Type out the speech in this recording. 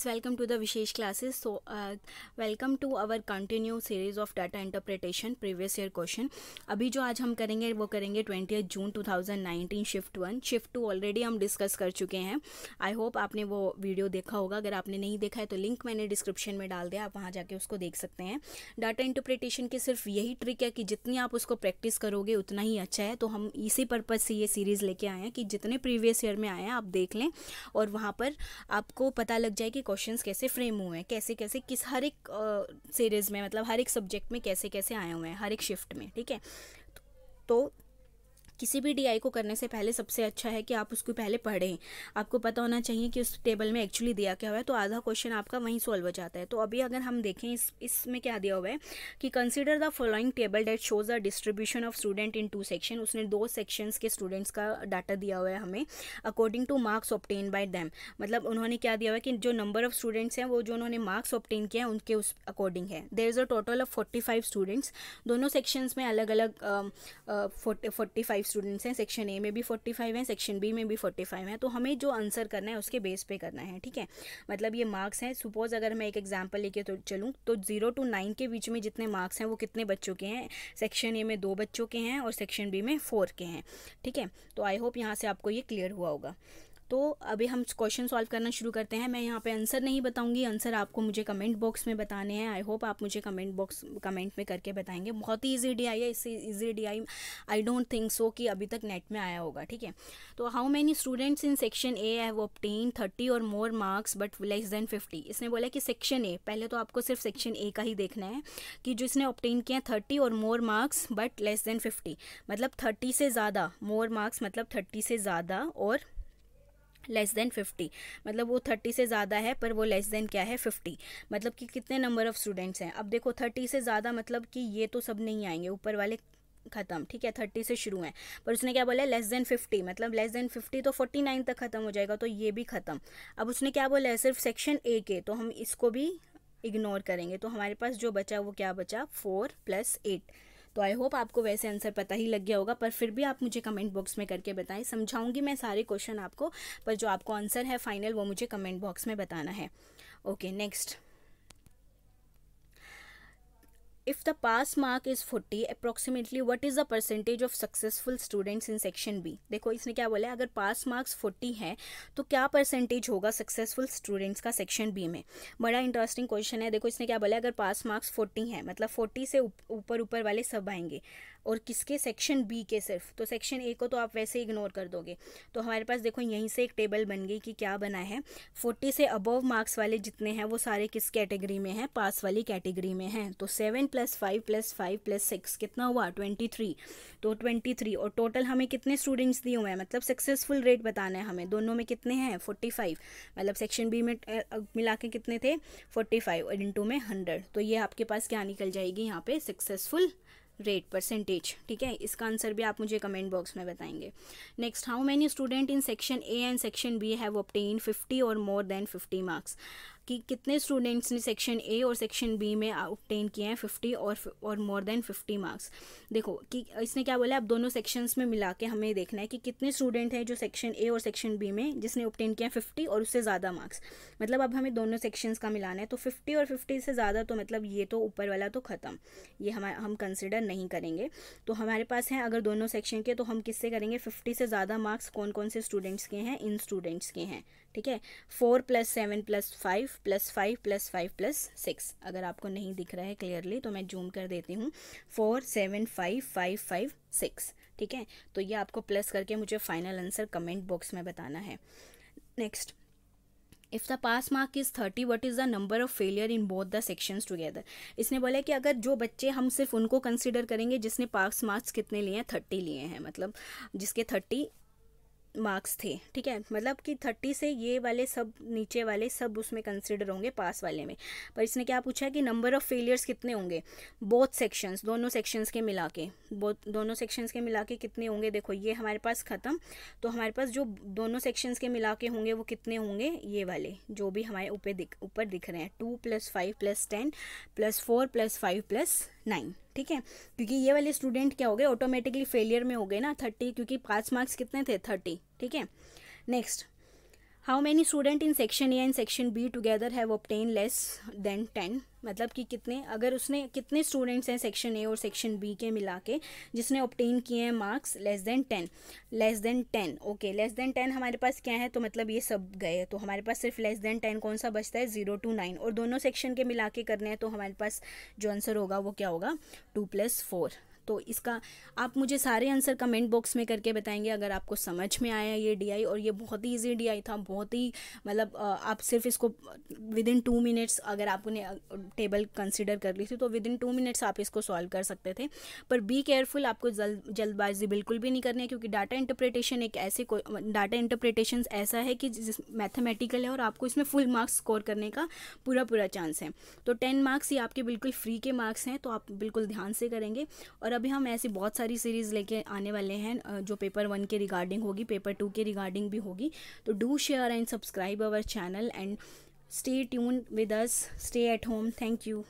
students welcome to the Vishesh classes so welcome to our continue series of data interpretation previous year question अभी जो आज हम करेंगे वो करेंगे twenty June 2019 shift one shift two already हम डिस्कस कर चुके हैं आई होप आपने वो वीडियो देखा होगा अगर आपने नहीं देखा है तो लिंक मैंने डिस्क्रिप्शन में डाल दिया आप वहाँ जाके उसको देख सकते हैं डाटा इंटरप्रिटेशन की सिर्फ यही ट्रिक है कि जितनी आप उसको प्रैक्टिस करोगे उतना ही अच्छा है तो हम इसी पर्पज़ से ये सीरीज़ लेके आए हैं कि जितने प्रीवियस ईयर में आए हैं आप देख लें और वहाँ पर आपको पता लग जाए कि क्वेश्चंस कैसे फ्रेम हुए हैं कैसे कैसे किस हर एक सीरीज़ में मतलब हर एक सब्जेक्ट में कैसे कैसे आए हुए हैं हर एक शिफ्ट में ठीक है तो किसी भी डी को करने से पहले सबसे अच्छा है कि आप उसको पहले पढ़ें आपको पता होना चाहिए कि उस टेबल में एक्चुअली दिया क्या हुआ है तो आधा क्वेश्चन आपका वहीं सॉल्व हो जाता है तो अभी अगर हम देखें इस इसमें क्या दिया हुआ है कि consider the following table that shows the distribution of student in two section उसने दो सेक्शंस के स्टूडेंट्स का डाटा दिया हुआ है हमें according to marks obtained by them मतलब उन्होंने क्या दिया हुआ है कि जो नंबर ऑफ स्टूडेंट्स हैं वो जो उन्होंने मार्क्स ऑप्टेन किया है उनके उस अकॉर्डिंग है there is a total of forty five students दोनों सेक्शंस में अलग अलग फोर्टी फाइव स्टूडेंट्स हैं सेक्शन ए में भी फोर्टी फाइव है सेक्शन बी में भी फोर्टी फाइव है तो हमें जो आंसर करना है उसके बेस पे करना है ठीक है मतलब ये मार्क्स हैं सपोज अगर मैं एक एग्जाम्पल लेके तो चलूँ तो जीरो टू नाइन के बीच में जितने मार्क्स हैं वो कितने बच्चों के हैं सेक्शन ए में दो बच्चों के हैं और सेक्शन बी में फोर के हैं ठीक है तो आई होप यहाँ से आपको ये क्लियर हुआ होगा तो अभी हम क्वेश्चन सॉल्व करना शुरू करते हैं मैं यहाँ पे आंसर नहीं बताऊँगी आंसर आपको मुझे कमेंट बॉक्स में बताने हैं आई होप आप मुझे कमेंट बॉक्स कमेंट में करके बताएंगे बहुत ही ईजी डी आई है इससे easy D I I don't think so कि अभी तक नेट में आया होगा ठीक है तो how many students in section A have obtained thirty और more marks but less than fifty इसने बोला कि सेक्शन ए पहले तो आपको सिर्फ सेक्शन ए का ही देखना है कि जो इसने ऑप्टेन किया थर्टी और more marks but less than fifty मतलब थर्टी से ज़्यादा मोर मार्क्स मतलब थर्टी से ज़्यादा और लेस देन फिफ्टी मतलब वो थर्टी से ज़्यादा है पर वो लेस देन क्या है फिफ्टी मतलब कि कितने नंबर ऑफ़ स्टूडेंट्स हैं अब देखो थर्टी से ज़्यादा मतलब कि ये तो सब नहीं आएंगे ऊपर वाले खत्म ठीक है थर्टी से शुरू है पर उसने क्या बोला लेस देन फिफ्टी मतलब लेस देन फिफ्टी तो फोर्टी नाइन तक ख़त्म हो जाएगा तो ये भी ख़त्म अब उसने क्या बोला है सिर्फ सेक्शन ए के तो हम इसको भी इग्नोर करेंगे तो हमारे पास जो बचा वो क्या बचा फोर प्लस एट तो आई होप आपको वैसे आंसर पता ही लग गया होगा पर फिर भी आप मुझे कमेंट बॉक्स में करके बताएं समझाऊंगी मैं सारे क्वेश्चन आपको पर जो आपको आंसर है फाइनल वो मुझे कमेंट बॉक्स में बताना है okay next if the pass mark is forty approximately what is the percentage of successful students in section B देखो इसने क्या बोला है अगर पास मार्क्स फोर्टी हैं तो क्या परसेंटेज होगा सक्सेसफुल स्टूडेंट्स का सेक्शन बी में बड़ा इंटरेस्टिंग क्वेश्चन है देखो इसने क्या बोला है अगर पास मार्क्स फोर्टी हैं मतलब फोर्टी से ऊपर उप, ऊपर वाले सब आएंगे और किसके सेक्शन बी के सिर्फ तो सेक्शन ए को तो आप वैसे इग्नोर कर दोगे तो हमारे पास देखो यहीं से एक टेबल बन गई कि क्या बना है फोर्टी से अबव मार्क्स वाले जितने हैं वो सारे किस कैटेगरी में हैं पास वाली कैटेगरी में हैं तो seven plus five plus five plus six कितना हुआ ट्वेंटी थ्री तो ट्वेंटी थ्री और टोटल हमें कितने स्टूडेंट्स दिए हुए हैं मतलब सक्सेसफुल रेट बताना है हमें दोनों में कितने हैं फोर्टी फाइव मतलब सेक्शन बी में मिला के कितने थे फोर्टी फाइव और इंटू में हंड्रेड तो ये आपके पास क्या निकल जाएगी यहाँ पे सक्सेसफुल रेट परसेंटेज ठीक है इसका आंसर भी आप मुझे कमेंट बॉक्स में बताएंगे next how many student in section A and section B have obtain fifty और मोर देन फिफ्टी मार्क्स कि कितने स्टूडेंट्स ने सेक्शन ए और सेक्शन बी में ऑप्टेन किए हैं फिफ्टी और और मोर देन फिफ्टी मार्क्स देखो कि इसने क्या बोला आप दोनों सेक्शंस में मिला के हमें देखना है कि कितने स्टूडेंट हैं जो सेक्शन ए और सेक्शन बी में जिसने ऑप्टेन किया है फिफ्टी और उससे ज़्यादा मार्क्स मतलब अब हमें दोनों सेक्शंस का मिलाना है तो फिफ्टी और फिफ्टी से ज़्यादा तो मतलब ये तो ऊपर वाला तो ख़त्म ये हम हम कंसिडर नहीं करेंगे तो हमारे पास हैं अगर दोनों सेक्शन के तो हम किससे करेंगे फिफ्टी से ज़्यादा मार्क्स कौन कौन से स्टूडेंट्स के हैं इन स्टूडेंट्स के हैं ठीक है four plus seven plus five plus five plus five plus six अगर आपको नहीं दिख रहा है क्लियरली तो मैं जूम कर देती हूँ four seven five five five six ठीक है तो ये आपको प्लस करके मुझे फाइनल आंसर कमेंट बॉक्स में बताना है next if the pass mark is thirty what is the number of failure in both the sections together इसने बोला कि अगर जो बच्चे हम सिर्फ उनको कंसिडर करेंगे जिसने पास मार्क्स कितने लिए हैं थर्टी लिए हैं मतलब जिसके थर्टी मार्क्स थे ठीक है मतलब कि थर्टी से ये वाले सब नीचे वाले सब उसमें कंसिडर होंगे पास वाले में पर इसने क्या पूछा कि नंबर ऑफ़ फेलियर्स कितने होंगे बोथ सेक्शंस दोनों सेक्शंस के मिला के बोथ दोनों सेक्शंस के मिला के कितने होंगे देखो ये हमारे पास ख़त्म तो हमारे पास जो दोनों सेक्शंस के मिला के होंगे वो कितने होंगे ये वाले जो भी हमारे ऊपर दिख ऊपर दिख रहे हैं two plus five plus ten plus four plus five plus nine ठीक है क्योंकि ये वाले स्टूडेंट क्या हो गए ऑटोमेटिकली फेलियर में हो गए ना थर्टी क्योंकि पाँच मार्क्स कितने थे थर्टी ठीक है next how many student in section A and section B together have obtain less than ten मतलब कि कितने अगर उसने कितने स्टूडेंट्स हैं सेक्शन ए और सेक्शन बी के मिला के जिसने ऑप्टेन किए हैं marks less than ten less than ten okay less than ten हमारे पास क्या है तो मतलब ये सब गए तो हमारे पास सिर्फ लेस देन टेन कौन सा बचता है ज़ीरो टू नाइन और दोनों सेक्शन के मिला के करने हैं तो हमारे पास जो आंसर होगा वो क्या होगा टू प्लस फोर तो इसका आप मुझे सारे आंसर कमेंट बॉक्स में करके बताएंगे अगर आपको समझ में आया ये डी और ये बहुत ही ईजी डी था बहुत ही मतलब आप सिर्फ इसको विद इन टू मिनट्स अगर आपने टेबल कंसिडर कर ली थी तो विद इन टू मिनट्स आप इसको सॉल्व कर सकते थे पर बी केयरफुल आपको जल्द जल्दबाजी बिल्कुल भी नहीं करनी है क्योंकि डाटा इंटरप्रिटेशन एक ऐसे डाटा इंटरप्रिटेशन ऐसा है कि जिस मैथमेटिकल है और आपको इसमें फुल मार्क्स स्कोर करने का पूरा पूरा चांस है तो टेन मार्क्स ये आपके बिल्कुल फ्री के मार्क्स हैं तो आप बिल्कुल ध्यान से करेंगे और अब भी हम ऐसी बहुत सारी सीरीज़ लेके आने वाले हैं जो पेपर वन के रिगार्डिंग होगी पेपर टू के रिगार्डिंग भी होगी तो do share and subscribe our channel and stay tune with us stay at home thank you